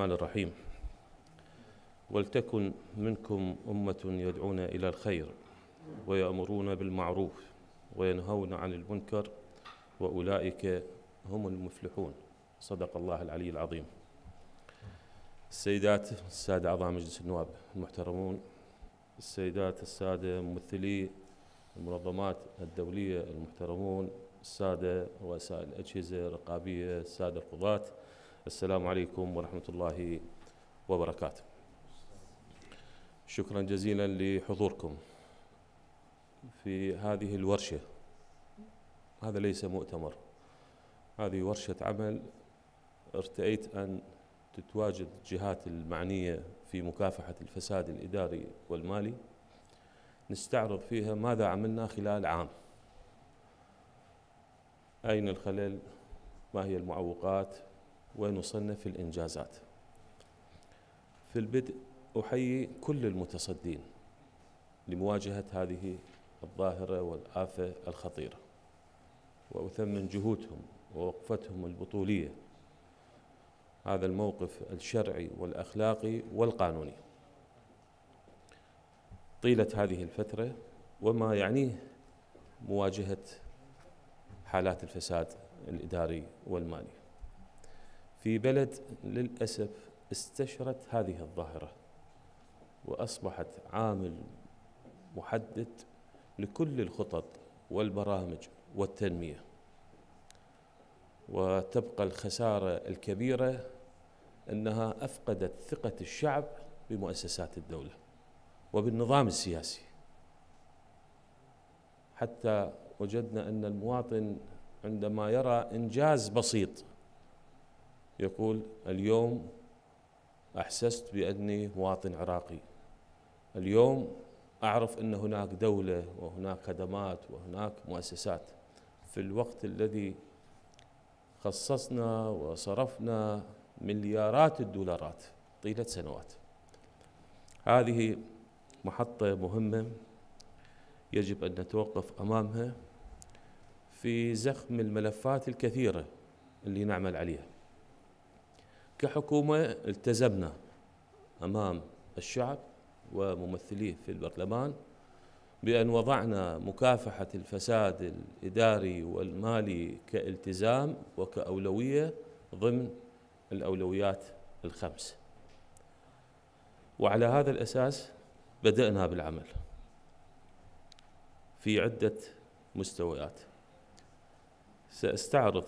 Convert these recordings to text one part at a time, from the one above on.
الرحمن الرحيم ولتكن منكم أمة يدعون إلى الخير ويأمرون بالمعروف وينهون عن المنكر وأولئك هم المفلحون صدق الله العلي العظيم السيدات السادة أعضاء مجلس النواب المحترمون السيدات السادة ممثلي المنظمات الدولية المحترمون السادة رؤساء الأجهزة الرقابية السادة القضاة السلام عليكم ورحمة الله وبركاته شكرا جزيلا لحضوركم في هذه الورشة هذا ليس مؤتمر هذه ورشة عمل ارتأيت أن تتواجد الجهات المعنية في مكافحة الفساد الإداري والمالي نستعرض فيها ماذا عملنا خلال عام أين الخلل ما هي المعوقات ونصنف الإنجازات في البدء أحيي كل المتصدين لمواجهة هذه الظاهرة والآفة الخطيرة وأثمن جهودهم ووقفتهم البطولية هذا الموقف الشرعي والأخلاقي والقانوني طيلة هذه الفترة وما يعنيه مواجهة حالات الفساد الإداري والمالي في بلد للأسف استشرت هذه الظاهرة وأصبحت عامل محدد لكل الخطط والبرامج والتنمية وتبقى الخسارة الكبيرة أنها أفقدت ثقة الشعب بمؤسسات الدولة وبالنظام السياسي حتى وجدنا أن المواطن عندما يرى إنجاز بسيط يقول اليوم احسست باني مواطن عراقي اليوم اعرف ان هناك دوله وهناك خدمات وهناك مؤسسات في الوقت الذي خصصنا وصرفنا مليارات الدولارات طيله سنوات هذه محطه مهمه يجب ان نتوقف امامها في زخم الملفات الكثيره اللي نعمل عليها كحكومة التزمنا أمام الشعب وممثليه في البرلمان بأن وضعنا مكافحة الفساد الإداري والمالي كالتزام وكأولوية ضمن الأولويات الخمس وعلى هذا الأساس بدأنا بالعمل في عدة مستويات سأستعرض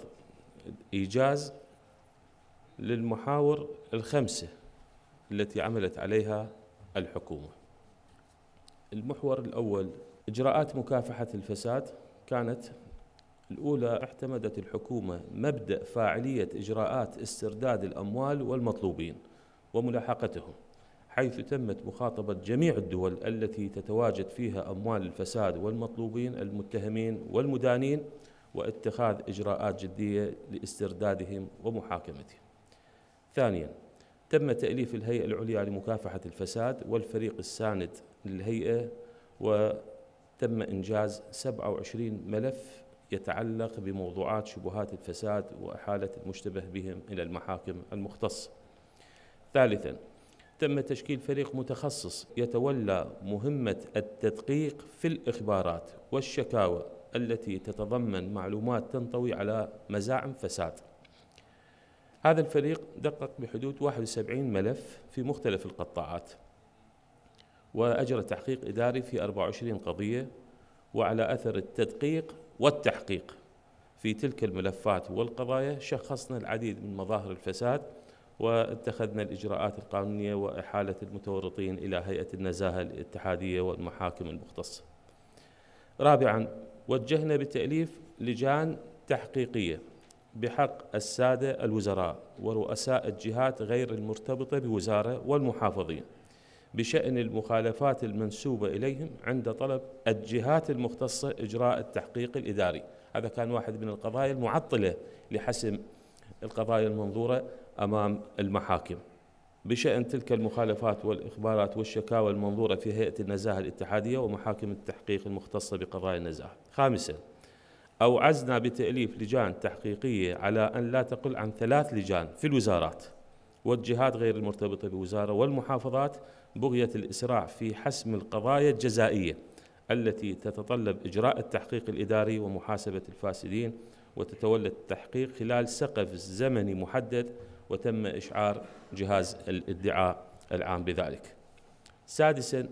إيجاز للمحاور الخمسة التي عملت عليها الحكومة المحور الأول إجراءات مكافحة الفساد كانت الأولى اعتمدت الحكومة مبدأ فاعلية إجراءات استرداد الأموال والمطلوبين وملاحقتهم حيث تمت مخاطبة جميع الدول التي تتواجد فيها أموال الفساد والمطلوبين المتهمين والمدانين واتخاذ إجراءات جدية لاستردادهم ومحاكمتهم ثانيا تم تأليف الهيئة العليا لمكافحة الفساد والفريق الساند للهيئة وتم إنجاز 27 ملف يتعلق بموضوعات شبهات الفساد وإحالة المشتبه بهم إلى المحاكم المختصة. ثالثا تم تشكيل فريق متخصص يتولى مهمة التدقيق في الإخبارات والشكاوى التي تتضمن معلومات تنطوي على مزاعم فساد. هذا الفريق دقق بحدود 71 ملف في مختلف القطاعات وأجرى تحقيق إداري في 24 قضية وعلى أثر التدقيق والتحقيق في تلك الملفات والقضايا شخصنا العديد من مظاهر الفساد واتخذنا الإجراءات القانونية وإحالة المتورطين إلى هيئة النزاهة الاتحادية والمحاكم المختصة رابعا وجهنا بتأليف لجان تحقيقية بحق السادة الوزراء ورؤساء الجهات غير المرتبطة بوزارة والمحافظين بشأن المخالفات المنسوبة إليهم عند طلب الجهات المختصة إجراء التحقيق الإداري هذا كان واحد من القضايا المعطلة لحسم القضايا المنظورة أمام المحاكم بشأن تلك المخالفات والإخبارات والشكاوى المنظورة في هيئة النزاهة الاتحادية ومحاكم التحقيق المختصة بقضايا النزاهة خامساً أوعزنا بتأليف لجان تحقيقية على أن لا تقل عن ثلاث لجان في الوزارات والجهات غير المرتبطة بالوزارة والمحافظات بغية الإسراع في حسم القضايا الجزائية التي تتطلب إجراء التحقيق الإداري ومحاسبة الفاسدين وتتولى التحقيق خلال سقف زمني محدد وتم إشعار جهاز الادعاء العام بذلك سادسا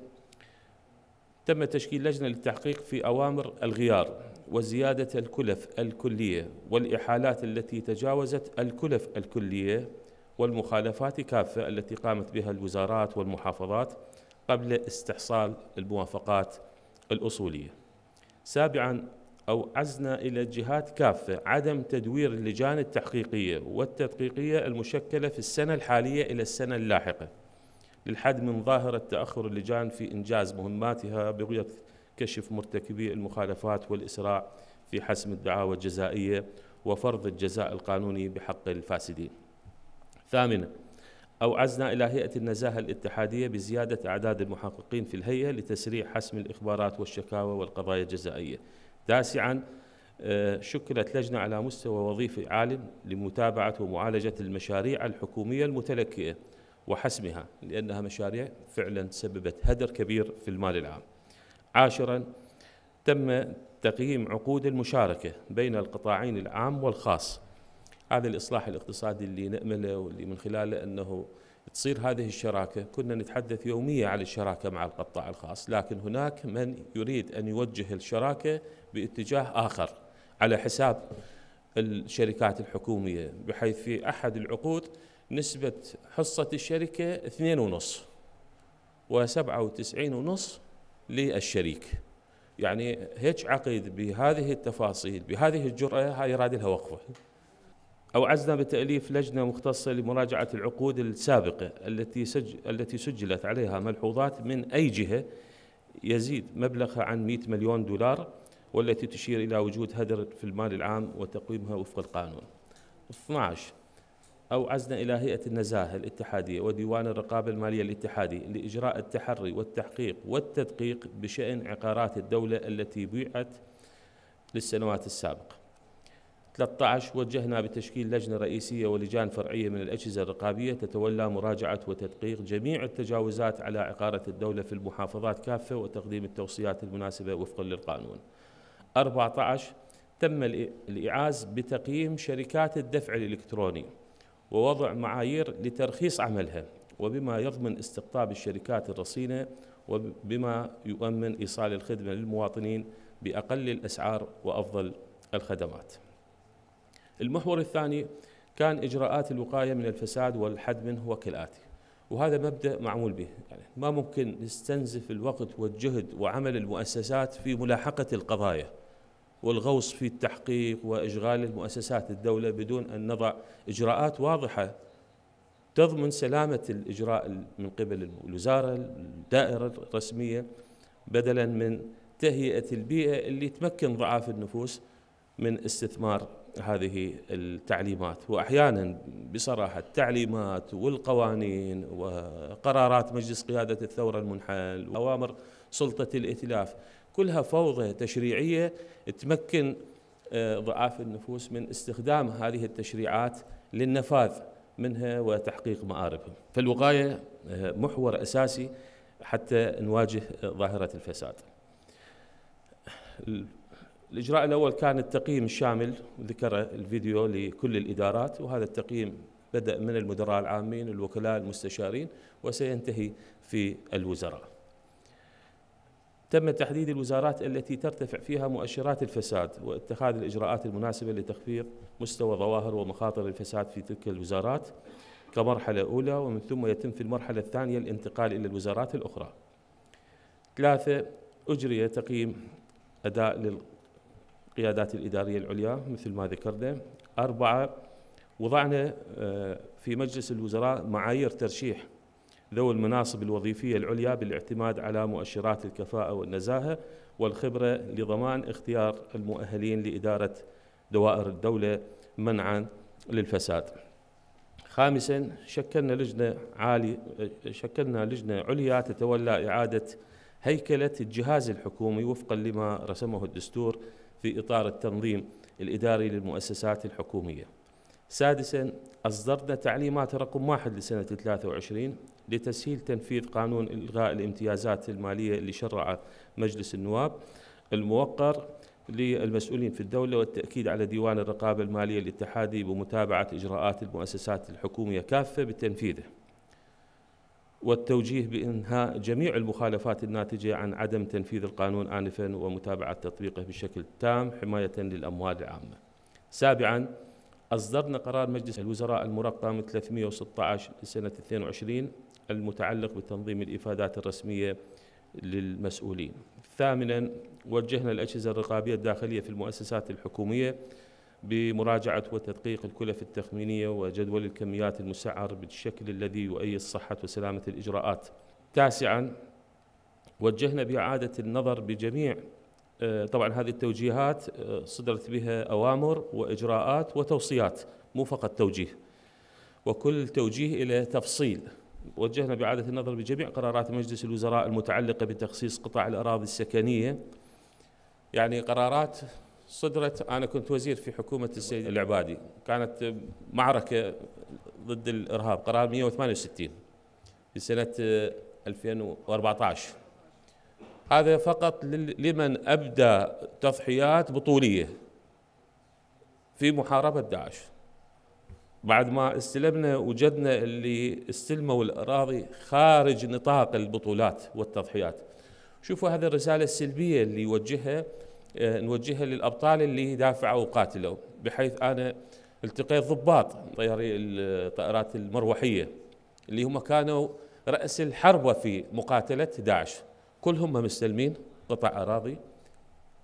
تم تشكيل لجنة للتحقيق في أوامر الغيار وزيادة الكلف الكلية والإحالات التي تجاوزت الكلف الكلية والمخالفات كافة التي قامت بها الوزارات والمحافظات قبل استحصال الموافقات الأصولية سابعا أوعزنا إلى جهات كافة عدم تدوير اللجان التحقيقية والتدقيقية المشكلة في السنة الحالية إلى السنة اللاحقة للحد من ظاهرة تأخر اللجان في إنجاز مهماتها بغية كشف مرتكبي المخالفات والإسراع في حسم الدعاوى الجزائية وفرض الجزاء القانوني بحق الفاسدين ثامنا أوعزنا إلى هيئة النزاهة الاتحادية بزيادة أعداد المحققين في الهيئة لتسريع حسم الإخبارات والشكاوى والقضايا الجزائية تاسعا آه، شكلت لجنة على مستوى وظيفي عال لمتابعة ومعالجة المشاريع الحكومية المتلكئة وحسمها لأنها مشاريع فعلا سببت هدر كبير في المال العام عاشرا تم تقييم عقود المشاركة بين القطاعين العام والخاص هذا الإصلاح الاقتصادي اللي نأمله واللي من خلاله أنه تصير هذه الشراكة كنا نتحدث يوميا على الشراكة مع القطاع الخاص لكن هناك من يريد أن يوجه الشراكة باتجاه آخر على حساب الشركات الحكومية بحيث في أحد العقود نسبة حصة الشركة 2.5 و97.5 للشريك يعني هيك عقد بهذه التفاصيل بهذه الجرأة هاي راد لها وقفة أوعزنا بتأليف لجنة مختصة لمراجعة العقود السابقة التي سج... التي سجلت عليها ملحوظات من أي جهة يزيد مبلغها عن 100 مليون دولار والتي تشير إلى وجود هدر في المال العام وتقويمها وفق القانون 12 أو عزنا إلى هيئة النزاهة الاتحادية وديوان الرقابة المالية الاتحادي لإجراء التحري والتحقيق والتدقيق بشأن عقارات الدولة التي بيعت للسنوات السابقة 13 وجهنا بتشكيل لجنة رئيسية ولجان فرعية من الأجهزة الرقابية تتولى مراجعة وتدقيق جميع التجاوزات على عقارة الدولة في المحافظات كافة وتقديم التوصيات المناسبة وفقا للقانون 14 تم الإعاز بتقييم شركات الدفع الإلكتروني ووضع معايير لترخيص عملها وبما يضمن استقطاب الشركات الرصينة وبما يؤمن إيصال الخدمة للمواطنين بأقل الأسعار وأفضل الخدمات المحور الثاني كان إجراءات الوقاية من الفساد والحد منه وكالآتي وهذا مبدأ معمول به يعني ما ممكن نستنزف الوقت والجهد وعمل المؤسسات في ملاحقة القضايا والغوص في التحقيق وإشغال المؤسسات الدولة بدون أن نضع إجراءات واضحة تضمن سلامة الإجراء من قبل الوزارة الدائرة الرسمية بدلا من تهيئة البيئة اللي تمكن ضعاف النفوس من استثمار هذه التعليمات وأحيانا بصراحة التعليمات والقوانين وقرارات مجلس قيادة الثورة المنحل وأوامر سلطة الائتلاف كلها فوضى تشريعيه تمكن آه، ضعاف النفوس من استخدام هذه التشريعات للنفاذ منها وتحقيق مآربهم فالوقاية آه، محور أساسي حتى نواجه آه، ظاهرة الفساد الإجراء الأول كان التقييم الشامل ذكر الفيديو لكل الإدارات وهذا التقييم بدأ من المدراء العامين الوكلاء المستشارين وسينتهي في الوزراء تم تحديد الوزارات التي ترتفع فيها مؤشرات الفساد واتخاذ الاجراءات المناسبه لتخفيض مستوى ظواهر ومخاطر الفساد في تلك الوزارات كمرحله اولى ومن ثم يتم في المرحله الثانيه الانتقال الى الوزارات الاخرى. ثلاثه اجري تقييم اداء للقيادات الاداريه العليا مثل ما ذكرنا. اربعه وضعنا آه، في مجلس الوزراء معايير ترشيح ذوي المناصب الوظيفية العليا بالاعتماد على مؤشرات الكفاءة والنزاهة والخبرة لضمان اختيار المؤهلين لإدارة دوائر الدولة منعا للفساد خامسا شكلنا لجنة عالي شكلنا لجنة عليا تتولى إعادة هيكلة الجهاز الحكومي وفقا لما رسمه الدستور في إطار التنظيم الإداري للمؤسسات الحكومية سادسا أصدرنا تعليمات رقم واحد لسنة 23 لتسهيل تنفيذ قانون إلغاء الامتيازات المالية اللي شرعه مجلس النواب الموقر للمسؤولين في الدولة والتأكيد على ديوان الرقابة المالية الاتحادي بمتابعة إجراءات المؤسسات الحكومية كافة بتنفيذه والتوجيه بإنهاء جميع المخالفات الناتجة عن عدم تنفيذ القانون آنفا ومتابعة تطبيقه بشكل تام حماية للأموال العامة سابعاً أصدرنا قرار مجلس الوزراء المرقم 316 لسنة 22 المتعلق بتنظيم الإفادات الرسمية للمسؤولين ثامنا وجهنا الأجهزة الرقابية الداخلية في المؤسسات الحكومية بمراجعة وتدقيق الكلف التخمينية وجدول الكميات المسعر بالشكل الذي يؤيد صحة وسلامة الإجراءات تاسعا وجهنا بإعادة النظر بجميع طبعا هذه التوجيهات آه، صدرت بها اوامر واجراءات وتوصيات مو فقط توجيه وكل توجيه الى تفصيل وجهنا باعاده النظر بجميع قرارات مجلس الوزراء المتعلقه بتخصيص قطاع الاراضي السكنيه يعني قرارات صدرت انا كنت وزير في حكومه السيد العبادي كانت معركه ضد الارهاب قرار 168 في سنه 2014 آه، هذا فقط لمن أبدى تضحيات بطولية في محاربة داعش بعد ما استلمنا وجدنا اللي استلموا الأراضي خارج نطاق البطولات والتضحيات شوفوا هذه الرسالة السلبية اللي يوجهها آه، نوجهها للأبطال اللي دافعوا وقاتلوا بحيث أنا التقيت ضباط طياري الطائرات المروحية اللي هم كانوا رأس الحربة في مقاتلة داعش كلهم مستلمين قطع أراضي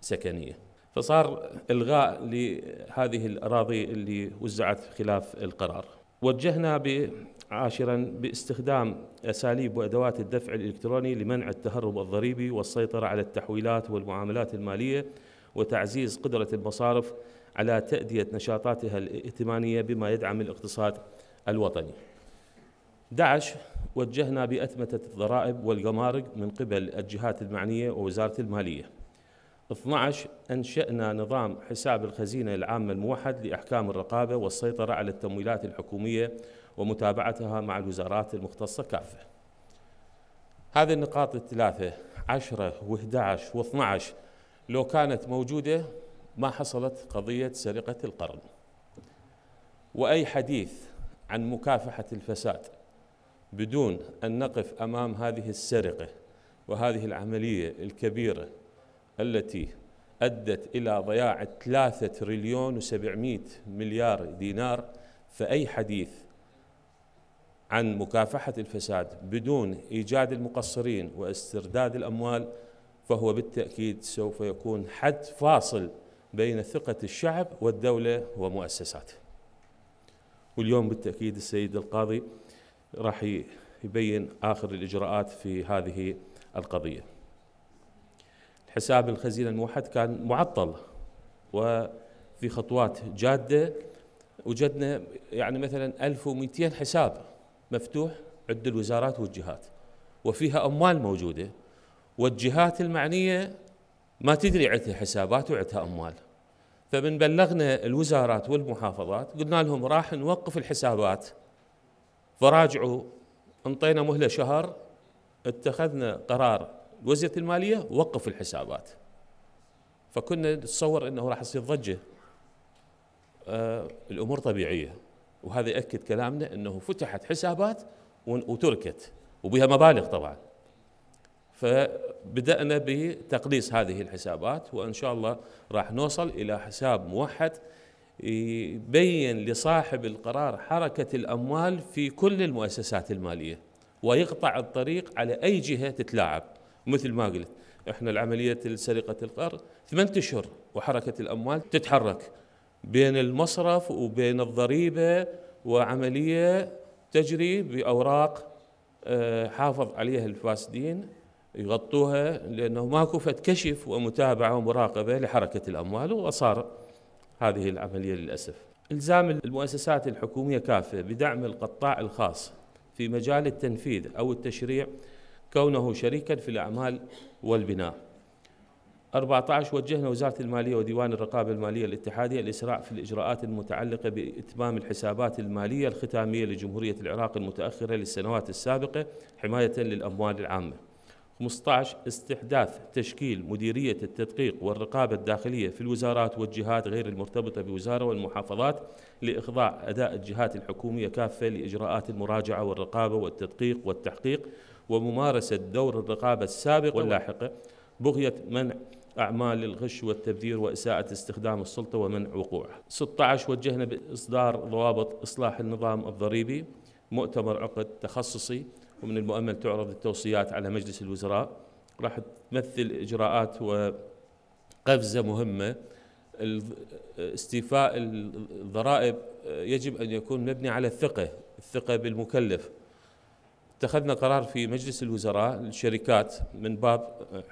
سكنية فصار إلغاء لهذه الأراضي اللي وزعت خلاف القرار وجهنا عاشرا باستخدام أساليب وأدوات الدفع الإلكتروني لمنع التهرب الضريبي والسيطرة على التحويلات والمعاملات المالية وتعزيز قدرة المصارف على تأدية نشاطاتها الائتمانية بما يدعم الاقتصاد الوطني داعش وجهنا بأتمتة الضرائب والجمارك من قبل الجهات المعنية ووزارة المالية 12 أنشأنا نظام حساب الخزينة العامة الموحد لأحكام الرقابة والسيطرة على التمويلات الحكومية ومتابعتها مع الوزارات المختصة كافة هذه النقاط الثلاثة 10 و11 و12 لو كانت موجودة ما حصلت قضية سرقة القرن وأي حديث عن مكافحة الفساد بدون ان نقف امام هذه السرقه وهذه العمليه الكبيره التي ادت الى ضياع 3 تريليون و700 مليار دينار فاي حديث عن مكافحه الفساد بدون ايجاد المقصرين واسترداد الاموال فهو بالتاكيد سوف يكون حد فاصل بين ثقه الشعب والدوله ومؤسساته. واليوم بالتاكيد السيد القاضي راح يبين آخر الإجراءات في هذه القضية حساب الخزينة الموحد كان معطل وفي خطوات جادة وجدنا يعني مثلا 1200 حساب مفتوح عند الوزارات والجهات وفيها أموال موجودة والجهات المعنية ما تدري عندها حسابات وعندها أموال فمن بلغنا الوزارات والمحافظات قلنا لهم راح نوقف الحسابات فراجعوا انطينا مهله شهر اتخذنا قرار وزيره الماليه وقف الحسابات فكنا نتصور انه راح يصير ضجه آه الامور طبيعيه وهذا ياكد كلامنا انه فتحت حسابات وتركت وبها مبالغ طبعا فبدانا بتقليص هذه الحسابات وان شاء الله راح نوصل الى حساب موحد يبين لصاحب القرار حركة الأموال في كل المؤسسات المالية ويقطع الطريق على أي جهة تتلاعب مثل ما قلت احنا العملية سرقة القرض ثمان أشهر وحركة الأموال تتحرك بين المصرف وبين الضريبة وعملية تجري بأوراق آه، حافظ عليها الفاسدين يغطوها لأنه ماكو فد كشف ومتابعة ومراقبة لحركة الأموال وصار هذه العملية للأسف إلزام المؤسسات الحكومية كافة بدعم القطاع الخاص في مجال التنفيذ أو التشريع كونه شريكا في الأعمال والبناء 14 وجهنا وزارة المالية وديوان الرقابة المالية الاتحادية الإسراع في الإجراءات المتعلقة بإتمام الحسابات المالية الختامية لجمهورية العراق المتأخرة للسنوات السابقة حماية للأموال العامة 15 استحداث تشكيل مديرية التدقيق والرقابة الداخلية في الوزارات والجهات غير المرتبطة بوزارة والمحافظات لإخضاع أداء الجهات الحكومية كافة لإجراءات المراجعة والرقابة والتدقيق والتحقيق وممارسة دور الرقابة السابقة واللاحقة بغية منع أعمال الغش والتبذير وإساءة استخدام السلطة ومنع وقوعها 16 وجهنا بإصدار ضوابط إصلاح النظام الضريبي مؤتمر عقد تخصصي ومن المؤمل تعرض التوصيات على مجلس الوزراء راح تمثل إجراءات وقفزة مهمة استيفاء الضرائب يجب أن يكون مبني على الثقة الثقة بالمكلف اتخذنا قرار في مجلس الوزراء للشركات من باب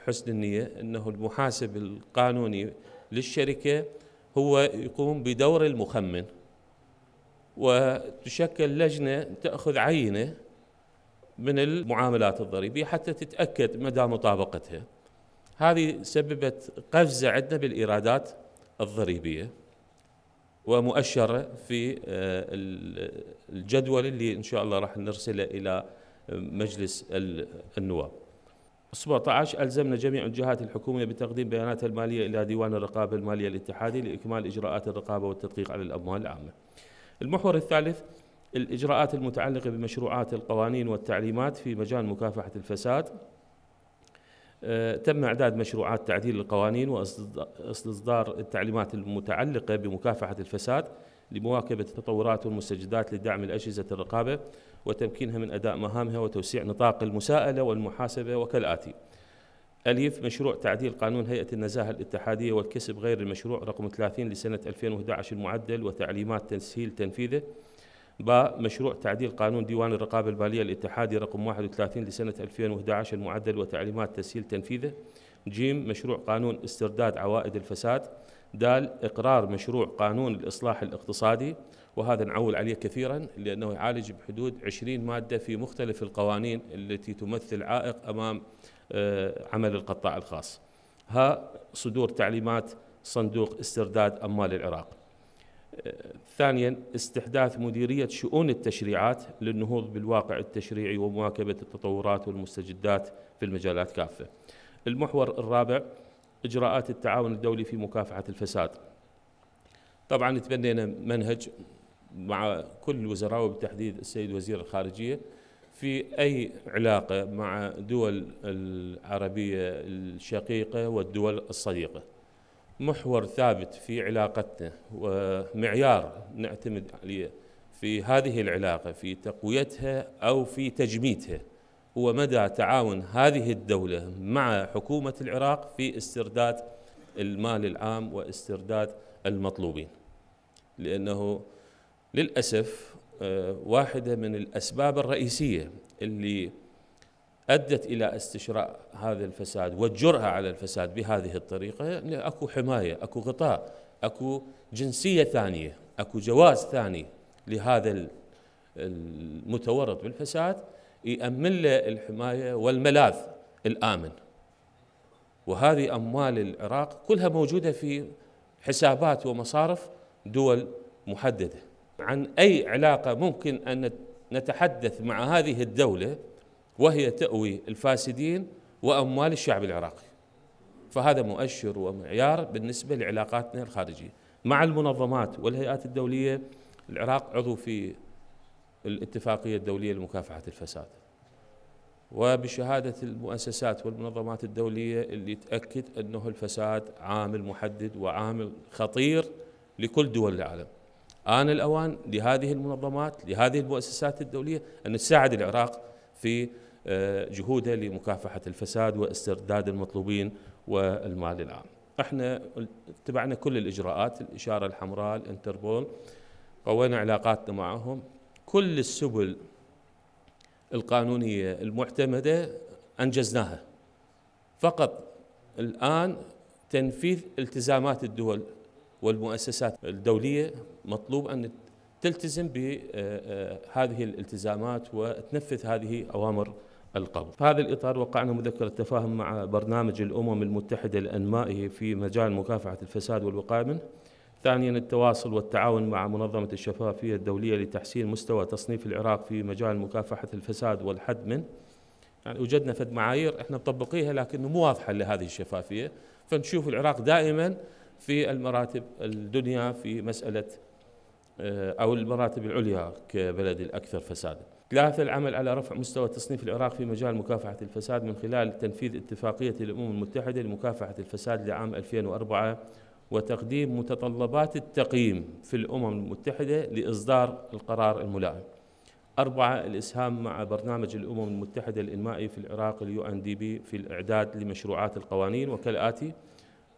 حسن النية أنه المحاسب القانوني للشركة هو يقوم بدور المخمن وتشكل لجنة تأخذ عينة من المعاملات الضريبية حتى تتأكد مدى مطابقتها هذه سببت قفزة عندنا بالإيرادات الضريبية ومؤشرة في آه، الجدول اللي إن شاء الله راح نرسله إلى مجلس النواب 17 ألزمنا جميع الجهات الحكومية بتقديم بياناتها المالية إلى ديوان الرقابة المالية الاتحادي لإكمال إجراءات الرقابة والتدقيق على الأموال العامة المحور الثالث الإجراءات المتعلقة بمشروعات القوانين والتعليمات في مجال مكافحة الفساد آه، تم إعداد مشروعات تعديل القوانين وإصدار التعليمات المتعلقة بمكافحة الفساد لمواكبة التطورات والمستجدات لدعم الأجهزة الرقابة وتمكينها من أداء مهامها وتوسيع نطاق المساءلة والمحاسبة وكالآتي أليف مشروع تعديل قانون هيئة النزاهة الاتحادية والكسب غير المشروع رقم 30 لسنة 2011 المعدل وتعليمات تسهيل تنفيذه باء مشروع تعديل قانون ديوان الرقابة البالية الاتحادي رقم 31 لسنة 2011 المعدل وتعليمات تسهيل تنفيذه جيم مشروع قانون استرداد عوائد الفساد دال إقرار مشروع قانون الإصلاح الاقتصادي وهذا نعول عليه كثيرا لأنه يعالج بحدود 20 مادة في مختلف القوانين التي تمثل عائق أمام آه، عمل القطاع الخاص ها صدور تعليمات صندوق استرداد أموال العراق ثانيا استحداث مديرية شؤون التشريعات للنهوض بالواقع التشريعي ومواكبة التطورات والمستجدات في المجالات كافة المحور الرابع إجراءات التعاون الدولي في مكافحة الفساد طبعا تبنينا منهج مع كل الوزراء وبالتحديد السيد وزير الخارجية في أي علاقة مع دول العربية الشقيقة والدول الصديقة محور ثابت في علاقتنا ومعيار نعتمد عليه في هذه العلاقة في تقويتها أو في تجميدها هو مدى تعاون هذه الدولة مع حكومة العراق في استرداد المال العام واسترداد المطلوبين لأنه للأسف آه، واحدة من الأسباب الرئيسية اللي أدت إلى استشراء هذا الفساد والجرأة على الفساد بهذه الطريقة يعني أكو حماية أكو غطاء أكو جنسية ثانية أكو جواز ثاني لهذا المتورط بالفساد يأمن له الحماية والملاذ الآمن وهذه أموال العراق كلها موجودة في حسابات ومصارف دول محددة عن أي علاقة ممكن أن نتحدث مع هذه الدولة وهي تأوي الفاسدين وأموال الشعب العراقي فهذا مؤشر ومعيار بالنسبة لعلاقاتنا الخارجية مع المنظمات والهيئات الدولية العراق عضو في الاتفاقية الدولية لمكافحة الفساد وبشهادة المؤسسات والمنظمات الدولية اللي تأكد أنه الفساد عامل محدد وعامل خطير لكل دول العالم آن الأوان لهذه المنظمات لهذه المؤسسات الدولية أن تساعد العراق في جهوده لمكافحة الفساد واسترداد المطلوبين والمال العام احنا اتبعنا كل الإجراءات الإشارة الحمراء الانتربول قوينا علاقاتنا معهم كل السبل القانونية المعتمدة أنجزناها فقط الآن تنفيذ التزامات الدول والمؤسسات الدولية مطلوب أن تلتزم بهذه الالتزامات وتنفذ هذه أوامر القبض في هذا الإطار وقعنا مذكرة تفاهم مع برنامج الأمم المتحدة الأنمائي في مجال مكافحة الفساد والوقاية منه ثانيا التواصل والتعاون مع منظمة الشفافية الدولية لتحسين مستوى تصنيف العراق في مجال مكافحة الفساد والحد منه يعني وجدنا فد معايير احنا مطبقيها لكنه مو واضحه لهذه الشفافيه فنشوف العراق دائما في المراتب الدنيا في مساله آه، او المراتب العليا كبلد الاكثر فسادا. ثلاثة العمل على رفع مستوى تصنيف العراق في مجال مكافحة الفساد من خلال تنفيذ اتفاقية الأمم المتحدة لمكافحة الفساد لعام 2004 وتقديم متطلبات التقييم في الأمم المتحدة لإصدار القرار الملائم أربعة الإسهام مع برنامج الأمم المتحدة الإنمائي في العراق اليو أن دي بي في الإعداد لمشروعات القوانين وكالآتي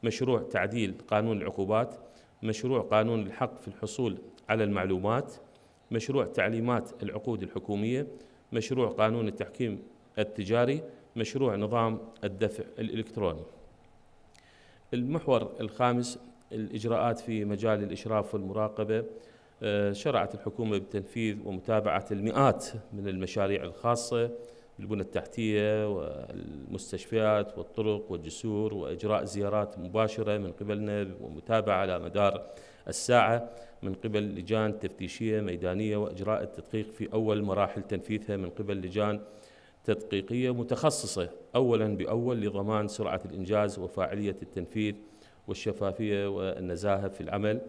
مشروع تعديل قانون العقوبات مشروع قانون الحق في الحصول على المعلومات مشروع تعليمات العقود الحكومية مشروع قانون التحكيم التجاري مشروع نظام الدفع الإلكتروني المحور الخامس الإجراءات في مجال الإشراف والمراقبة آه، شرعت الحكومة بتنفيذ ومتابعة المئات من المشاريع الخاصة البنى التحتية والمستشفيات والطرق والجسور وإجراء زيارات مباشرة من قبلنا ومتابعة على مدار الساعة من قبل لجان تفتيشية ميدانية وإجراء التدقيق في أول مراحل تنفيذها من قبل لجان تدقيقية متخصصة أولا بأول لضمان سرعة الإنجاز وفاعلية التنفيذ والشفافية والنزاهة في العمل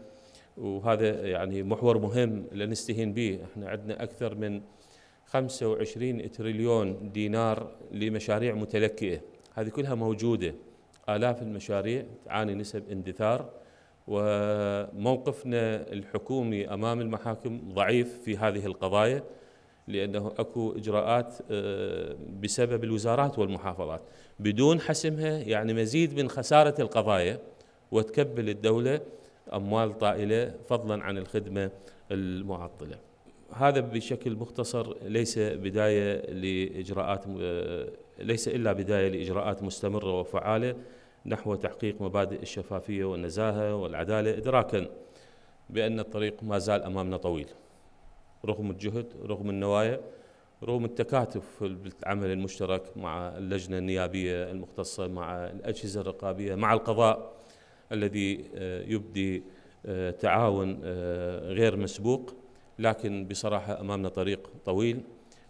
وهذا يعني محور مهم لا نستهين به احنا عندنا أكثر من 25 تريليون دينار لمشاريع متلكئه هذه كلها موجوده آلاف المشاريع تعاني نسب اندثار وموقفنا الحكومي أمام المحاكم ضعيف في هذه القضايا لأنه أكو إجراءات آه، بسبب الوزارات والمحافظات بدون حسمها يعني مزيد من خسارة القضايا وتكبل الدولة أموال طائلة فضلا عن الخدمة المعطلة هذا بشكل مختصر ليس بدايه لاجراءات آه، ليس الا بدايه لاجراءات مستمره وفعاله نحو تحقيق مبادئ الشفافيه والنزاهه والعداله ادراكا بان الطريق ما زال امامنا طويل رغم الجهد رغم النوايا رغم التكاتف بالعمل المشترك مع اللجنه النيابيه المختصه مع الاجهزه الرقابيه مع القضاء الذي آه، يبدي آه، تعاون غير مسبوق لكن بصراحة أمامنا طريق طويل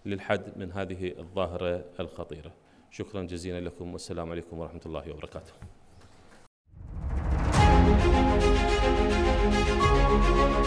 للحد من هذه الظاهرة الخطيرة شكرا جزيلا لكم والسلام عليكم ورحمة الله وبركاته Thank you.